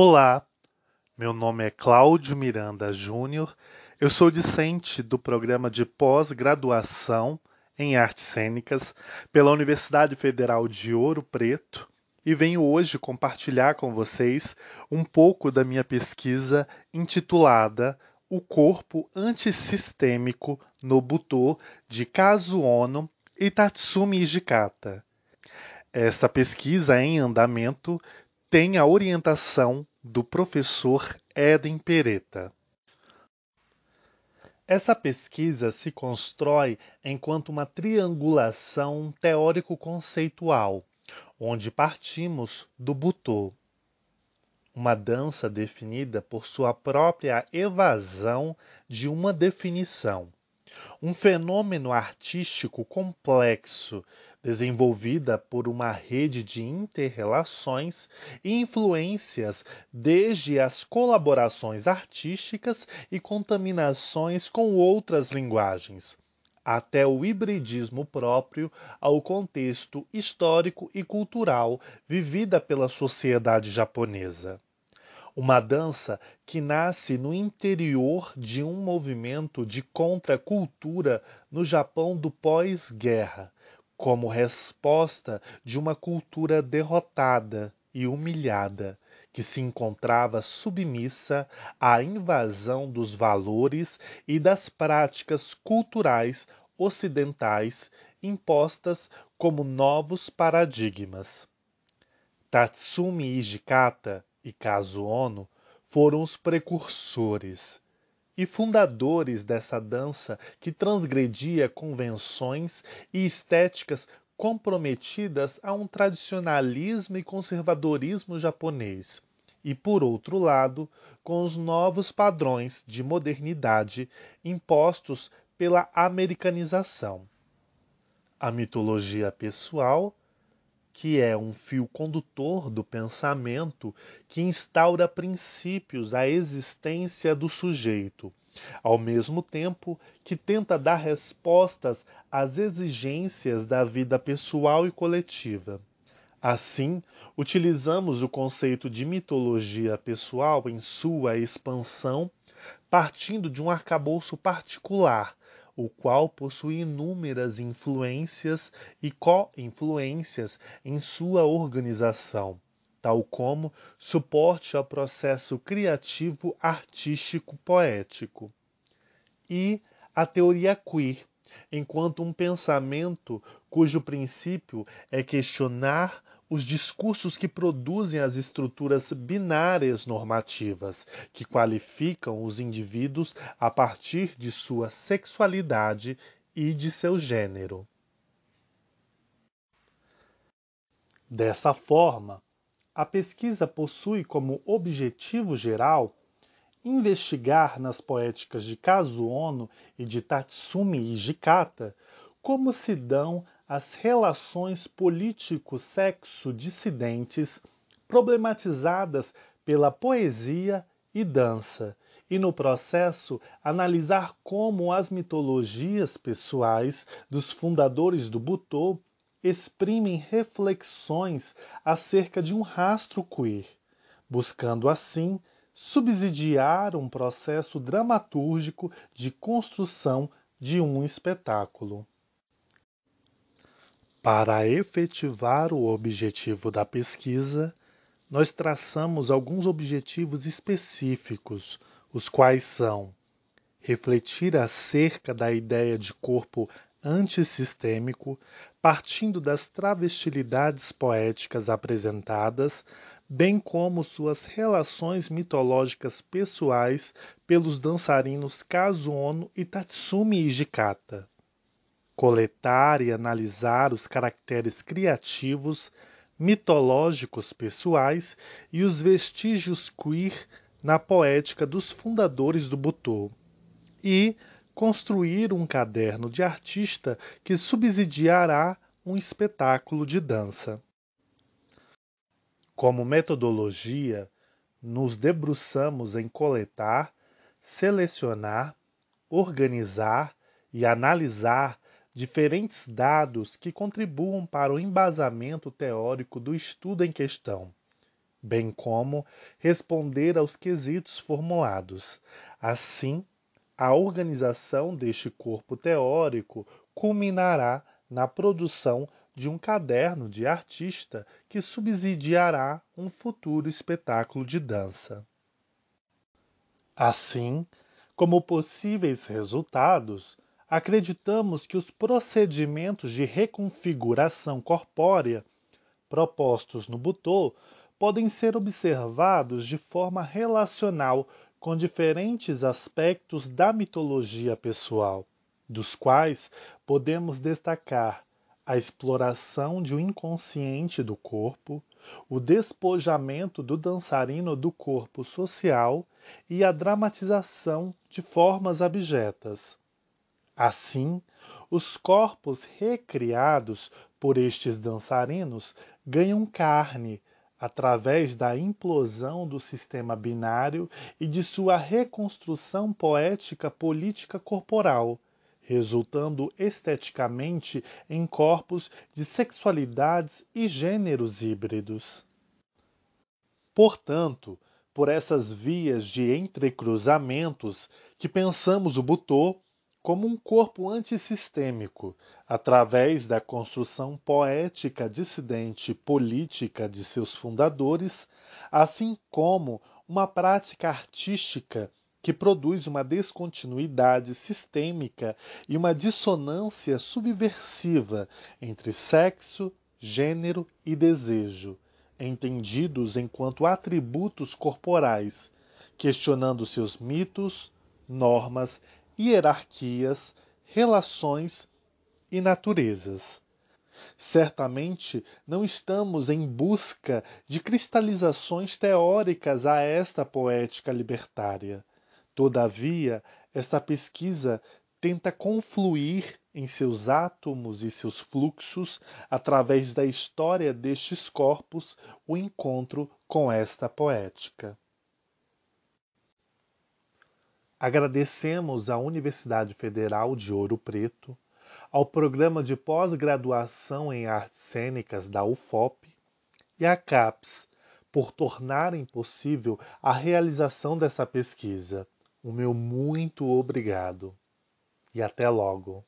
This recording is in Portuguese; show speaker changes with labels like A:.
A: Olá, meu nome é Cláudio Miranda Júnior, eu sou discente do programa de pós-graduação em artes cênicas pela Universidade Federal de Ouro Preto e venho hoje compartilhar com vocês um pouco da minha pesquisa intitulada O Corpo Antissistêmico no Butô de Kazu Ono e Tatsumi Ijikata. Essa pesquisa é em andamento tem a orientação do professor Eden Pereta. Essa pesquisa se constrói enquanto uma triangulação teórico-conceitual, onde partimos do Butô, uma dança definida por sua própria evasão de uma definição, um fenômeno artístico complexo desenvolvida por uma rede de interrelações e influências, desde as colaborações artísticas e contaminações com outras linguagens, até o hibridismo próprio ao contexto histórico e cultural vivida pela sociedade japonesa uma dança que nasce no interior de um movimento de contracultura no Japão do pós-guerra, como resposta de uma cultura derrotada e humilhada que se encontrava submissa à invasão dos valores e das práticas culturais ocidentais impostas como novos paradigmas. Tatsumi Ijikata e Kazuono foram os precursores e fundadores dessa dança que transgredia convenções e estéticas comprometidas a um tradicionalismo e conservadorismo japonês, e por outro lado, com os novos padrões de modernidade impostos pela americanização. A mitologia pessoal que é um fio condutor do pensamento que instaura princípios à existência do sujeito, ao mesmo tempo que tenta dar respostas às exigências da vida pessoal e coletiva. Assim, utilizamos o conceito de mitologia pessoal em sua expansão, partindo de um arcabouço particular o qual possui inúmeras influências e co-influências em sua organização, tal como suporte ao processo criativo artístico poético. E a teoria queer, enquanto um pensamento cujo princípio é questionar os discursos que produzem as estruturas binárias normativas, que qualificam os indivíduos a partir de sua sexualidade e de seu gênero. Dessa forma, a pesquisa possui como objetivo geral investigar nas poéticas de Kazuono e de Tatsumi Ijikata como se dão as relações político-sexo-dissidentes problematizadas pela poesia e dança, e no processo analisar como as mitologias pessoais dos fundadores do Butô exprimem reflexões acerca de um rastro queer, buscando assim subsidiar um processo dramatúrgico de construção de um espetáculo. Para efetivar o objetivo da pesquisa, nós traçamos alguns objetivos específicos, os quais são refletir acerca da ideia de corpo antissistêmico, partindo das travestilidades poéticas apresentadas, bem como suas relações mitológicas pessoais pelos dançarinos Kazuono e Tatsumi Ijikata coletar e analisar os caracteres criativos, mitológicos pessoais e os vestígios queer na poética dos fundadores do Butô. E construir um caderno de artista que subsidiará um espetáculo de dança. Como metodologia, nos debruçamos em coletar, selecionar, organizar e analisar diferentes dados que contribuam para o embasamento teórico do estudo em questão, bem como responder aos quesitos formulados. Assim, a organização deste corpo teórico culminará na produção de um caderno de artista que subsidiará um futuro espetáculo de dança. Assim, como possíveis resultados, acreditamos que os procedimentos de reconfiguração corpórea propostos no Butô podem ser observados de forma relacional com diferentes aspectos da mitologia pessoal, dos quais podemos destacar a exploração de um inconsciente do corpo, o despojamento do dançarino do corpo social e a dramatização de formas abjetas. Assim, os corpos recriados por estes dançarinos ganham carne através da implosão do sistema binário e de sua reconstrução poética política corporal, resultando esteticamente em corpos de sexualidades e gêneros híbridos. Portanto, por essas vias de entrecruzamentos que pensamos o Butô, como um corpo antissistêmico, através da construção poética dissidente política de seus fundadores, assim como uma prática artística que produz uma descontinuidade sistêmica e uma dissonância subversiva entre sexo, gênero e desejo, entendidos enquanto atributos corporais, questionando seus mitos, normas hierarquias, relações e naturezas. Certamente não estamos em busca de cristalizações teóricas a esta poética libertária. Todavia, esta pesquisa tenta confluir em seus átomos e seus fluxos, através da história destes corpos, o encontro com esta poética. Agradecemos à Universidade Federal de Ouro Preto, ao Programa de Pós-Graduação em Artes Cênicas da UFOP e à CAPES por tornarem possível a realização dessa pesquisa. O meu muito obrigado e até logo!